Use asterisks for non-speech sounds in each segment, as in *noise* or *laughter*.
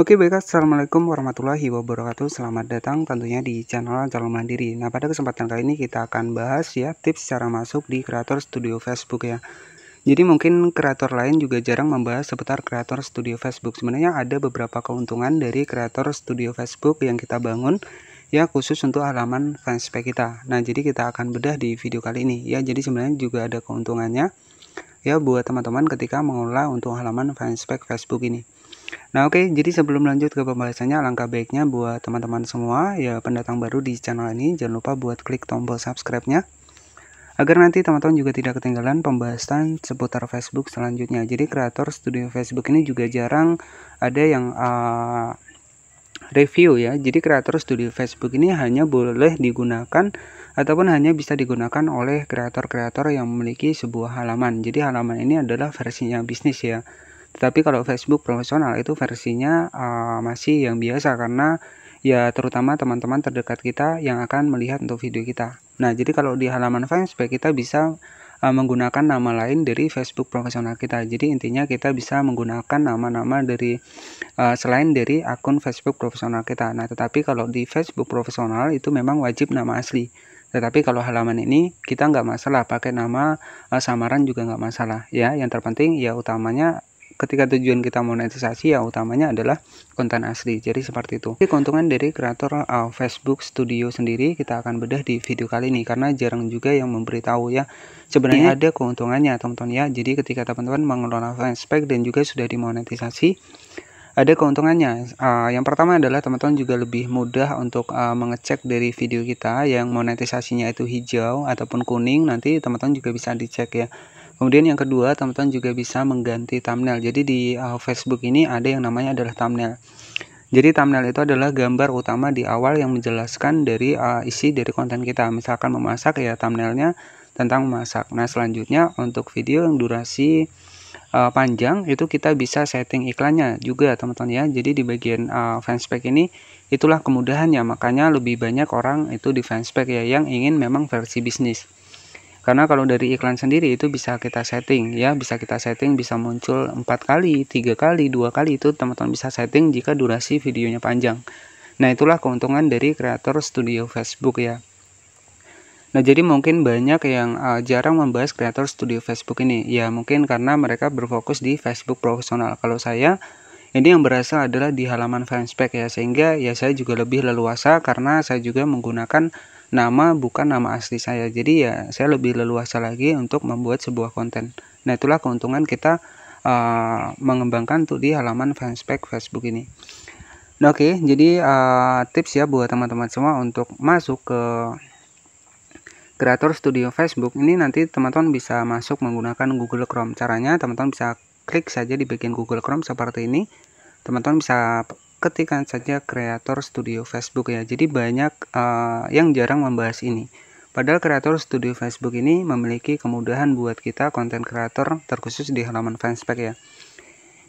Oke baik Assalamualaikum warahmatullahi wabarakatuh Selamat datang tentunya di channel calon Mandiri Nah pada kesempatan kali ini kita akan bahas ya tips cara masuk di kreator studio Facebook ya jadi mungkin kreator lain juga jarang membahas seputar kreator studio Facebook. Sebenarnya ada beberapa keuntungan dari kreator studio Facebook yang kita bangun ya khusus untuk halaman fanspage kita. Nah, jadi kita akan bedah di video kali ini. Ya, jadi sebenarnya juga ada keuntungannya ya buat teman-teman ketika mengelola untuk halaman fanspage Facebook ini. Nah oke, okay, jadi sebelum lanjut ke pembahasannya, langkah baiknya buat teman-teman semua, ya pendatang baru di channel ini, jangan lupa buat klik tombol subscribe-nya, agar nanti teman-teman juga tidak ketinggalan pembahasan seputar Facebook selanjutnya. Jadi kreator studio Facebook ini juga jarang ada yang uh, review ya. Jadi kreator studio Facebook ini hanya boleh digunakan ataupun hanya bisa digunakan oleh kreator-kreator yang memiliki sebuah halaman. Jadi halaman ini adalah versinya bisnis ya. Tetapi kalau Facebook profesional itu versinya uh, masih yang biasa karena ya terutama teman-teman terdekat kita yang akan melihat untuk video kita. Nah, jadi kalau di halaman fanspage kita bisa uh, menggunakan nama lain dari Facebook profesional kita. Jadi intinya kita bisa menggunakan nama-nama dari uh, selain dari akun Facebook profesional kita. Nah, tetapi kalau di Facebook profesional itu memang wajib nama asli. Tetapi kalau halaman ini kita nggak masalah pakai nama uh, samaran juga nggak masalah ya. Yang terpenting ya utamanya ketika tujuan kita monetisasi ya utamanya adalah konten asli jadi seperti itu jadi keuntungan dari kreator uh, Facebook Studio sendiri kita akan bedah di video kali ini karena jarang juga yang memberitahu ya sebenarnya iya. ada keuntungannya teman-teman ya jadi ketika teman-teman mengelola fanspage dan juga sudah dimonetisasi ada keuntungannya. Uh, yang pertama adalah teman-teman juga lebih mudah untuk uh, mengecek dari video kita yang monetisasinya itu hijau ataupun kuning. Nanti teman-teman juga bisa dicek ya. Kemudian yang kedua, teman-teman juga bisa mengganti thumbnail. Jadi di uh, Facebook ini ada yang namanya adalah thumbnail. Jadi thumbnail itu adalah gambar utama di awal yang menjelaskan dari uh, isi dari konten kita. Misalkan memasak ya thumbnailnya tentang memasak. Nah, selanjutnya untuk video yang durasi uh, panjang itu kita bisa setting iklannya juga, teman-teman ya. Jadi di bagian uh, fanspage ini itulah kemudahannya. Makanya lebih banyak orang itu di fanspage ya yang ingin memang versi bisnis karena kalau dari iklan sendiri itu bisa kita setting ya bisa kita setting bisa muncul empat kali tiga kali dua kali itu teman-teman bisa setting jika durasi videonya panjang nah itulah keuntungan dari kreator studio Facebook ya Nah, jadi mungkin banyak yang uh, jarang membahas kreator studio Facebook ini. Ya, mungkin karena mereka berfokus di Facebook profesional. Kalau saya, ini yang berasal adalah di halaman fanspage ya, sehingga ya saya juga lebih leluasa karena saya juga menggunakan nama bukan nama asli saya jadi ya saya lebih leluasa lagi untuk membuat sebuah konten nah itulah keuntungan kita uh, mengembangkan tuh di halaman fanspage Facebook ini nah, oke okay, jadi uh, tips ya buat teman-teman semua untuk masuk ke Creator Studio Facebook ini nanti teman-teman bisa masuk menggunakan Google Chrome caranya teman-teman bisa klik saja di bagian Google Chrome seperti ini teman-teman bisa ketikan saja kreator studio Facebook ya. Jadi banyak uh, yang jarang membahas ini. Padahal kreator studio Facebook ini memiliki kemudahan buat kita konten kreator terkhusus di halaman fanspage ya.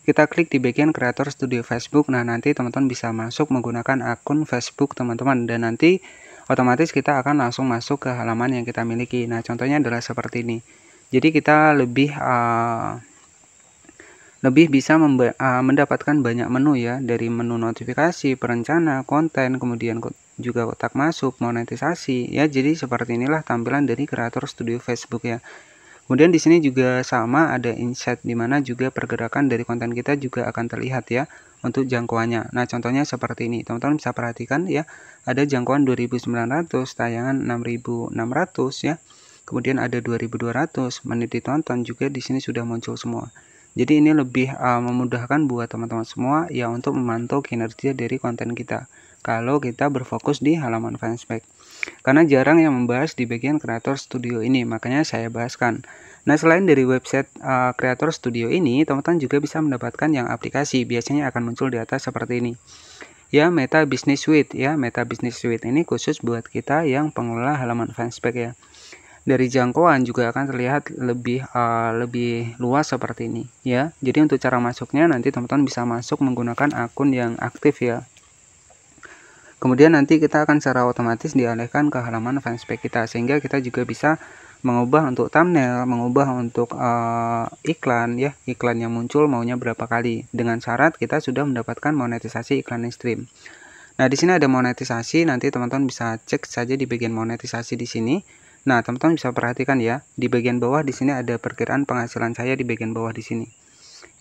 Kita klik di bagian kreator studio Facebook. Nah, nanti teman-teman bisa masuk menggunakan akun Facebook teman-teman dan nanti otomatis kita akan langsung masuk ke halaman yang kita miliki. Nah, contohnya adalah seperti ini. Jadi kita lebih uh, lebih bisa ah, mendapatkan banyak menu ya dari menu notifikasi, perencana, konten, kemudian juga kotak masuk, monetisasi ya. Jadi seperti inilah tampilan dari kreator studio Facebook ya. Kemudian di sini juga sama ada insight di mana juga pergerakan dari konten kita juga akan terlihat ya untuk jangkauannya. Nah, contohnya seperti ini. Teman-teman bisa perhatikan ya, ada jangkauan 2900, tayangan 6600 ya. Kemudian ada 2200, menit ditonton juga di sini sudah muncul semua. Jadi ini lebih uh, memudahkan buat teman-teman semua ya untuk memantau kinerja dari konten kita kalau kita berfokus di halaman Fanspage. Karena jarang yang membahas di bagian Creator Studio ini, makanya saya bahaskan. Nah, selain dari website uh, eh, Creator Studio ini, teman-teman juga bisa mendapatkan yang aplikasi biasanya akan muncul di atas seperti ini. Ya, Meta Business Suite ya, Meta Business Suite ini khusus buat kita yang pengelola halaman Fanspage ya dari jangkauan juga akan terlihat lebih uh, lebih luas seperti ini ya. Jadi untuk cara masuknya nanti teman-teman bisa masuk menggunakan akun yang aktif ya. Kemudian nanti kita akan secara otomatis dialihkan ke halaman fanspage kita sehingga kita juga bisa mengubah untuk thumbnail, mengubah untuk uh, iklan ya, iklan yang muncul maunya berapa kali dengan syarat kita sudah mendapatkan monetisasi iklan stream. Nah, di sini ada monetisasi, nanti teman-teman bisa cek saja di bagian monetisasi di sini. Nah, teman-teman bisa perhatikan ya, di bagian bawah di sini ada perkiraan penghasilan saya di bagian bawah di sini.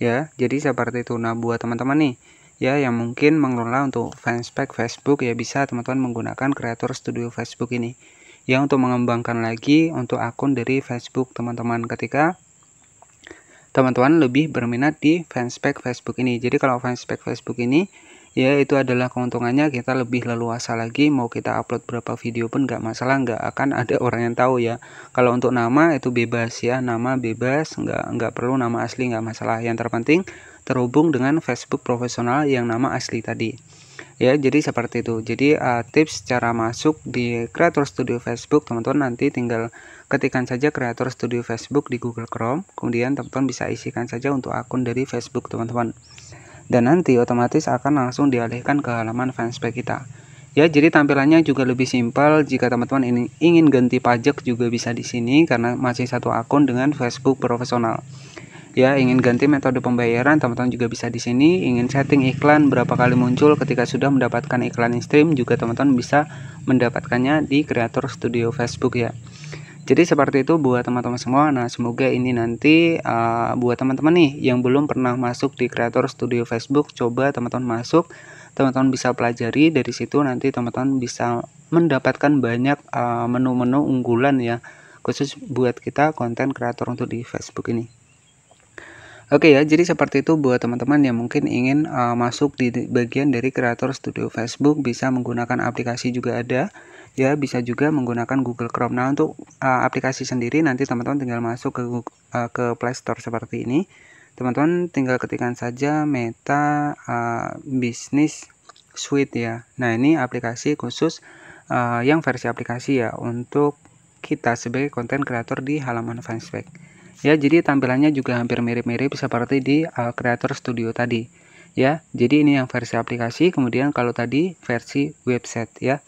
Ya, jadi seperti itu. Nah, buat teman-teman nih ya yang mungkin mengelola untuk fanspage Facebook ya bisa teman-teman menggunakan Creator Studio Facebook ini ya untuk mengembangkan lagi untuk akun dari Facebook teman-teman ketika teman-teman lebih berminat di fanspage Facebook ini jadi kalau fanspage Facebook ini Ya itu adalah keuntungannya kita lebih leluasa lagi mau kita upload berapa video pun nggak masalah nggak akan *laughs* ada orang yang tahu ya kalau untuk nama itu bebas ya nama bebas nggak nggak perlu nama asli nggak masalah yang terpenting terhubung dengan Facebook profesional yang nama asli tadi ya jadi seperti itu jadi uh, tips cara masuk di Creator Studio Facebook teman-teman nanti tinggal ketikan saja Creator Studio Facebook di Google Chrome kemudian teman-teman bisa isikan saja untuk akun dari Facebook teman-teman dan nanti otomatis akan langsung dialihkan ke halaman fanspage kita. Ya, jadi tampilannya juga lebih simpel. Jika teman-teman ini ingin ganti pajak juga bisa di sini karena masih satu akun dengan Facebook profesional. Ya, ingin ganti metode pembayaran, teman-teman juga bisa di sini. Ingin setting iklan berapa kali muncul ketika sudah mendapatkan iklan in stream juga teman-teman bisa mendapatkannya di Creator Studio Facebook ya. Jadi seperti itu buat teman-teman semua. Nah, semoga ini nanti uh, buat teman-teman nih yang belum pernah masuk di Creator Studio Facebook, coba teman-teman masuk, teman-teman bisa pelajari dari situ nanti teman-teman bisa mendapatkan banyak eh, menu-menu uh, unggulan ya khusus buat kita konten kreator untuk di Facebook ini. Oke ya, jadi seperti itu buat teman-teman yang mungkin ingin uh, masuk di bagian dari kreator studio Facebook bisa menggunakan aplikasi juga ada ya bisa juga menggunakan Google Chrome. Nah, untuk uh, aplikasi sendiri nanti teman-teman tinggal masuk ke Google, uh, ke Play Store seperti ini. Teman-teman tinggal ketikkan saja Meta uh, Business Suite ya. Nah, ini aplikasi khusus uh, yang versi aplikasi ya untuk kita sebagai konten kreator di halaman Fanspage. Ya, jadi tampilannya juga hampir mirip-mirip seperti di uh, Creator Studio tadi. Ya, jadi ini yang versi aplikasi, kemudian kalau tadi versi website ya.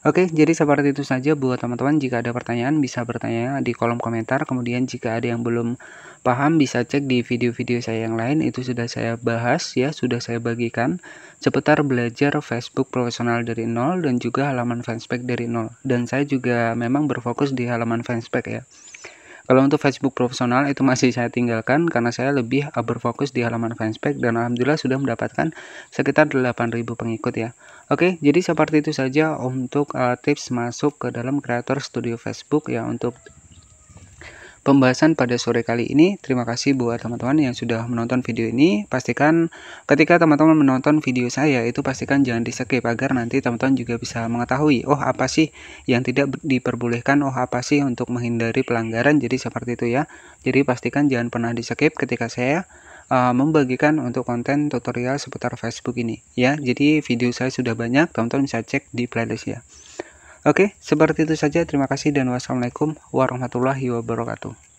Oke, jadi seperti itu saja buat teman-teman. Jika ada pertanyaan bisa bertanya di kolom komentar. Kemudian jika ada yang belum paham bisa cek di video-video saya yang lain. Itu sudah saya bahas ya, sudah saya bagikan seputar belajar Facebook profesional dari nol dan juga halaman fanspage dari nol. Dan saya juga memang berfokus di halaman fanspage ya. Kalau untuk Facebook profesional itu masih saya tinggalkan karena saya lebih berfokus di halaman fanspage dan alhamdulillah sudah mendapatkan sekitar 8000 pengikut ya. Oke, jadi seperti itu saja untuk uh, tips masuk ke dalam Creator Studio Facebook ya untuk pembahasan pada sore kali ini. Terima kasih buat teman-teman yang sudah menonton video ini. Pastikan ketika teman-teman menonton video saya itu pastikan jangan di skip agar nanti teman-teman juga bisa mengetahui oh apa sih yang tidak diperbolehkan, oh apa sih untuk menghindari pelanggaran. Jadi seperti itu ya. Jadi pastikan jangan pernah di skip ketika saya uh, membagikan untuk konten tutorial seputar Facebook ini ya. Jadi video saya sudah banyak, teman-teman bisa cek di playlist ya. Oke, seperti itu saja. Terima kasih dan wassalamualaikum warahmatullahi wabarakatuh.